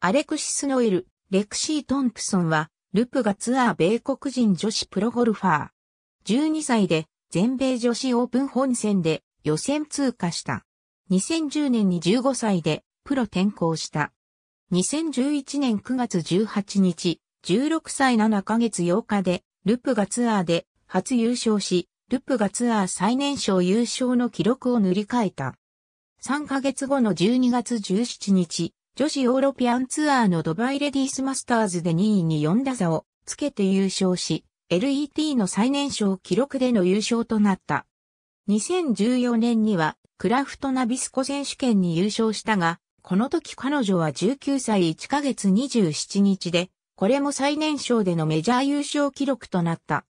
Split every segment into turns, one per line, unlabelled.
アレクシス・ノエル、レクシー・トンプソンは、ルプがツアー米国人女子プロゴルファー。12歳で、全米女子オープン本戦で予選通過した。2010年に15歳で、プロ転向した。2011年9月18日、16歳7ヶ月8日で、ルプがツアーで初優勝し、ルプがツアー最年少優勝の記録を塗り替えた。3ヶ月後の12月17日、女子ヨーロピアンツアーのドバイレディースマスターズで2位に4打差をつけて優勝し、LET の最年少記録での優勝となった。2014年には、クラフトナビスコ選手権に優勝したが、この時彼女は19歳1ヶ月27日で、これも最年少でのメジャー優勝記録となった。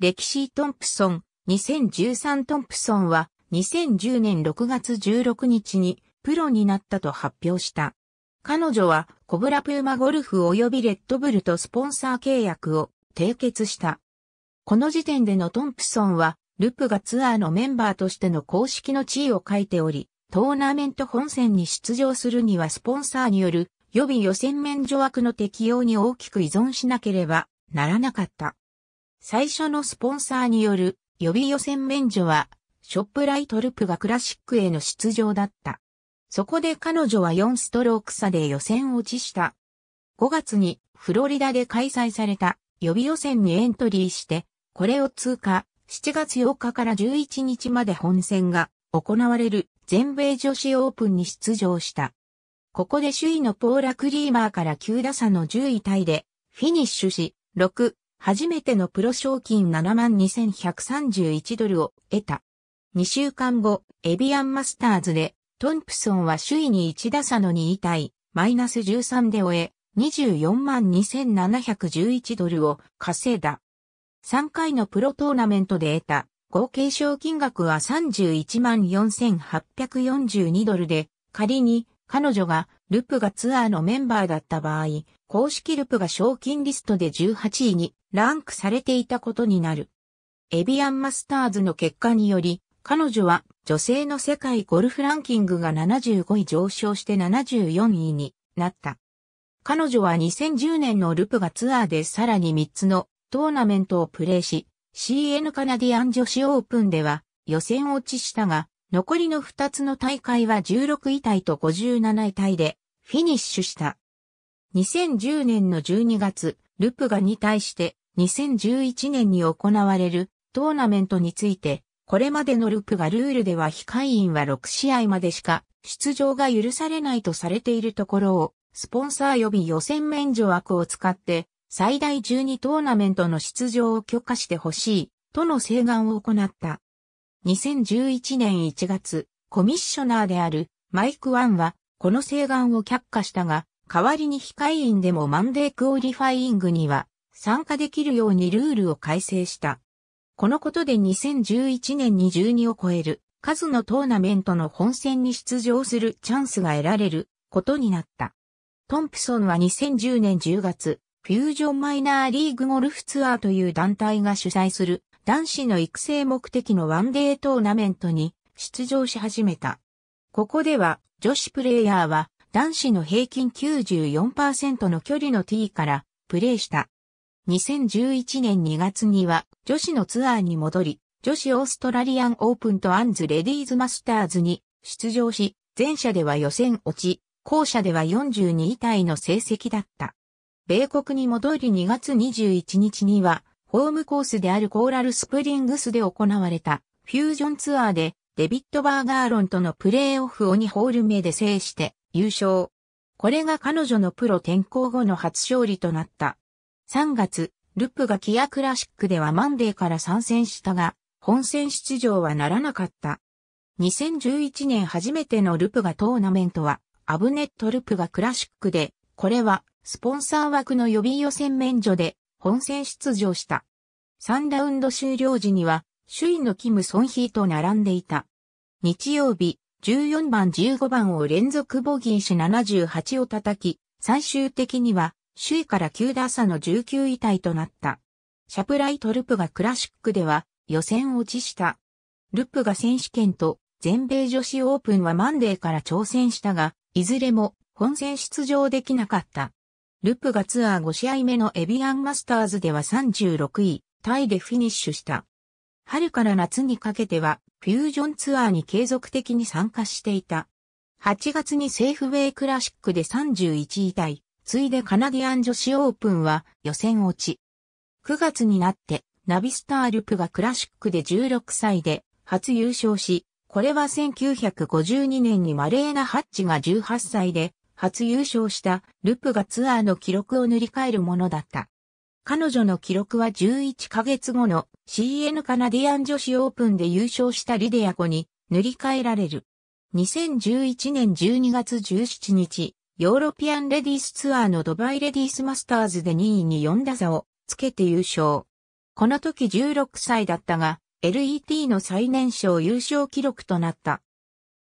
レキシー・トンプソン、2013トンプソンは、2010年6月16日にプロになったと発表した。彼女はコブラプーマゴルフ及びレッドブルとスポンサー契約を締結した。この時点でのトンプソンは、ルプがツアーのメンバーとしての公式の地位を書いており、トーナメント本戦に出場するにはスポンサーによる予備予選免除枠の適用に大きく依存しなければならなかった。最初のスポンサーによる予備予選免除は、ショップライトルプがクラシックへの出場だった。そこで彼女は4ストローク差で予選落ちした。5月にフロリダで開催された予備予選にエントリーして、これを通過、7月8日から11日まで本戦が行われる全米女子オープンに出場した。ここで首位のポーラ・クリーマーから9打差の10位タイでフィニッシュし、6、初めてのプロ賞金72,131ドルを得た。2週間後、エビアンマスターズでトンプソンは首位に1打差の2位タイ、マイナス13で終え、24万2711ドルを稼いだ。3回のプロトーナメントで得た合計賞金額は31万4842ドルで、仮に彼女がルプがツアーのメンバーだった場合、公式ルプが賞金リストで18位にランクされていたことになる。エビアンマスターズの結果により、彼女は女性の世界ゴルフランキングが75位上昇して74位になった。彼女は2010年のルプがツアーでさらに3つのトーナメントをプレーし、CN カナディアン女子オープンでは予選落ちしたが、残りの2つの大会は16位タイと57位タイでフィニッシュした。2010年の12月、ルプがに対して2011年に行われるトーナメントについてこれまでのルプがルールでは非会員は6試合までしか出場が許されないとされているところを、スポンサー予備予選免除枠を使って、最大12トーナメントの出場を許可してほしい、との請願を行った。2011年1月、コミッショナーであるマイク・ワンは、この請願を却下したが、代わりに非会員でもマンデークオリファイングには参加できるようにルールを改正した。このことで2011年に12を超える数のトーナメントの本戦に出場するチャンスが得られることになった。トンプソンは2010年10月、フュージョンマイナーリーグゴルフツアーという団体が主催する男子の育成目的のワンデートーナメントに出場し始めた。ここでは女子プレイヤーは男子の平均94%の距離のティーからプレイした。2011年2月には女子のツアーに戻り、女子オーストラリアンオープンとアンズレディーズマスターズに出場し、前者では予選落ち、後者では42位タイの成績だった。米国に戻り2月21日には、ホームコースであるコーラルスプリングスで行われたフュージョンツアーでデビット・バーガーロンとのプレーオフを2ホール目で制して優勝。これが彼女のプロ転向後の初勝利となった。3月、ルプがキアクラシックではマンデーから参戦したが、本戦出場はならなかった。2011年初めてのルプがトーナメントは、アブネットルプがクラシックで、これは、スポンサー枠の予備予選免除で、本戦出場した。3ラウンド終了時には、首位のキム・ソンヒーと並んでいた。日曜日、14番15番を連続ボギーし78を叩き、最終的には首位から9打差の19位タイとなった。シャプライト・ルプがクラシックでは予選落ちした。ルプが選手権と全米女子オープンはマンデーから挑戦したが、いずれも本戦出場できなかった。ルプがツアー5試合目のエビアンマスターズでは36位、タイでフィニッシュした。春から夏にかけては、フュージョンツアーに継続的に参加していた。8月にセーフウェイクラシックで31位タイ、ついでカナディアン女子オープンは予選落ち。9月になってナビスター・ルプがクラシックで16歳で初優勝し、これは1952年にマレーナ・ハッチが18歳で初優勝したルプがツアーの記録を塗り替えるものだった。彼女の記録は11ヶ月後の CN カナディアン女子オープンで優勝したリディアコに塗り替えられる。2011年12月17日、ヨーロピアンレディースツアーのドバイレディースマスターズで2位に4打差をつけて優勝。この時16歳だったが、LET の最年少優勝記録となった。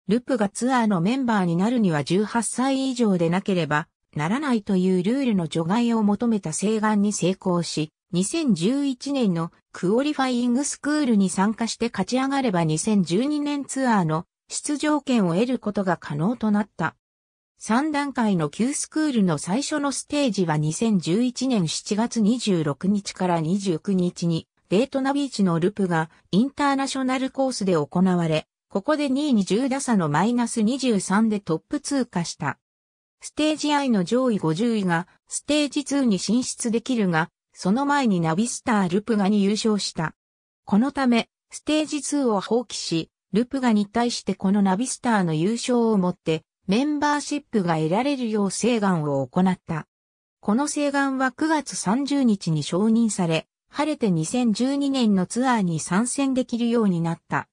ルプがツアーのメンバーになるには18歳以上でなければならないというルールの除外を求めた請願に成功し、2011年のクオリファイングスクールに参加して勝ち上がれば2012年ツアーの出場権を得ることが可能となった。3段階の Q スクールの最初のステージは2011年7月26日から29日に、デートナビーチのルプがインターナショナルコースで行われ、ここで2位に10打差のマイナス23でトップ通過した。ステージ I の上位50位がステージ2に進出できるが、その前にナビスタールプガに優勝した。このため、ステージ2を放棄し、ルプガに対してこのナビスターの優勝をもって、メンバーシップが得られるよう請願を行った。この請願は9月30日に承認され、晴れて2012年のツアーに参戦できるようになった。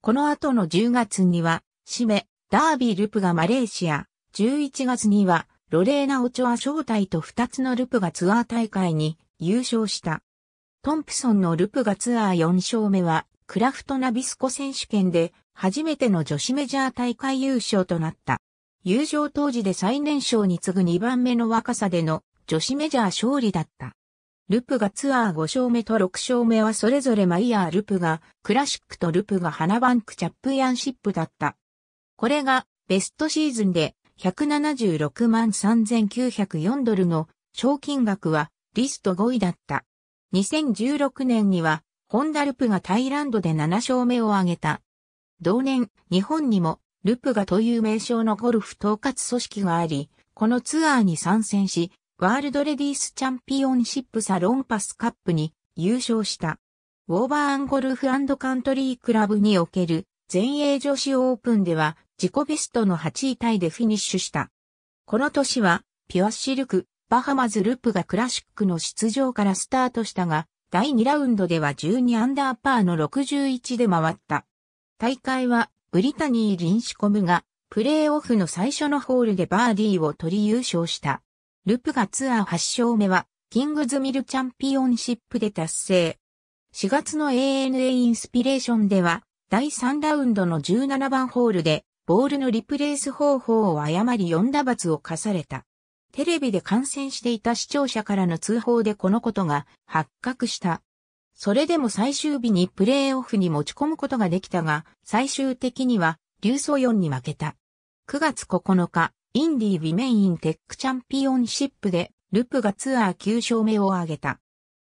この後の10月には、締め、ダービー・ルプがマレーシア、11月には、ロレーナ・オチョア招待と2つのルプがツアー大会に優勝した。トンプソンのルプがツアー4勝目は、クラフトナビスコ選手権で初めての女子メジャー大会優勝となった。友情当時で最年少に次ぐ2番目の若さでの女子メジャー勝利だった。ルプがツアー5勝目と6勝目はそれぞれマイヤールプがクラシックとルプが花バンクチャップヤンシップだった。これがベストシーズンで176万3904ドルの賞金額はリスト5位だった。2016年にはホンダルプがタイランドで7勝目を挙げた。同年、日本にもルプガという名称のゴルフ統括組織があり、このツアーに参戦し、ワールドレディースチャンピオンシップサロンパスカップに優勝した。ウォーバーアンゴルフカントリークラブにおける全英女子オープンでは自己ベストの8位タイでフィニッシュした。この年はピュアシルク、バハマズループがクラシックの出場からスタートしたが、第2ラウンドでは12アンダーパーの61で回った。大会はブリタニー・リンシコムが、プレーオフの最初のホールでバーディーを取り優勝した。ルプがツアー8勝目は、キングズミルチャンピオンシップで達成。4月の ANA インスピレーションでは、第3ラウンドの17番ホールで、ボールのリプレイス方法を誤り4打罰を課された。テレビで観戦していた視聴者からの通報でこのことが発覚した。それでも最終日にプレーオフに持ち込むことができたが、最終的には、リュウソヨンに負けた。9月9日、インディ・ウィメイン・テック・チャンピオンシップで、ルプがツアー9勝目を挙げた。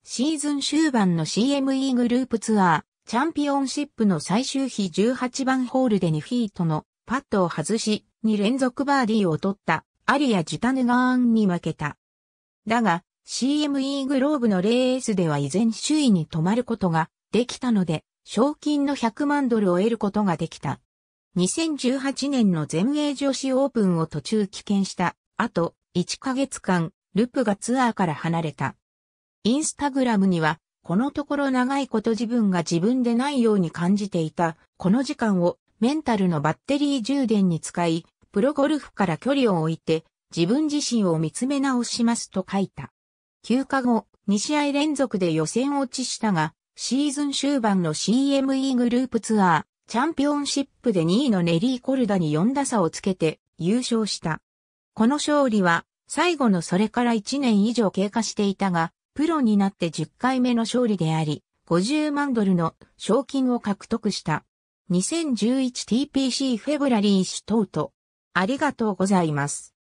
シーズン終盤の CME グループツアー、チャンピオンシップの最終日18番ホールで2フィートのパットを外し、2連続バーディーを取った、アリア・ジュタヌガーンに負けた。だが、CME グローブのレースでは依然首位に止まることができたので、賞金の100万ドルを得ることができた。2018年の全英女子オープンを途中棄権した後、1ヶ月間、ルプがツアーから離れた。インスタグラムには、このところ長いこと自分が自分でないように感じていた、この時間をメンタルのバッテリー充電に使い、プロゴルフから距離を置いて、自分自身を見つめ直しますと書いた。休暇後、2試合連続で予選落ちしたが、シーズン終盤の CME グループツアー、チャンピオンシップで2位のネリー・コルダに4打差をつけて優勝した。この勝利は、最後のそれから1年以上経過していたが、プロになって10回目の勝利であり、50万ドルの賞金を獲得した。2011TPC フェブラリーシュトート。ありがとうございます。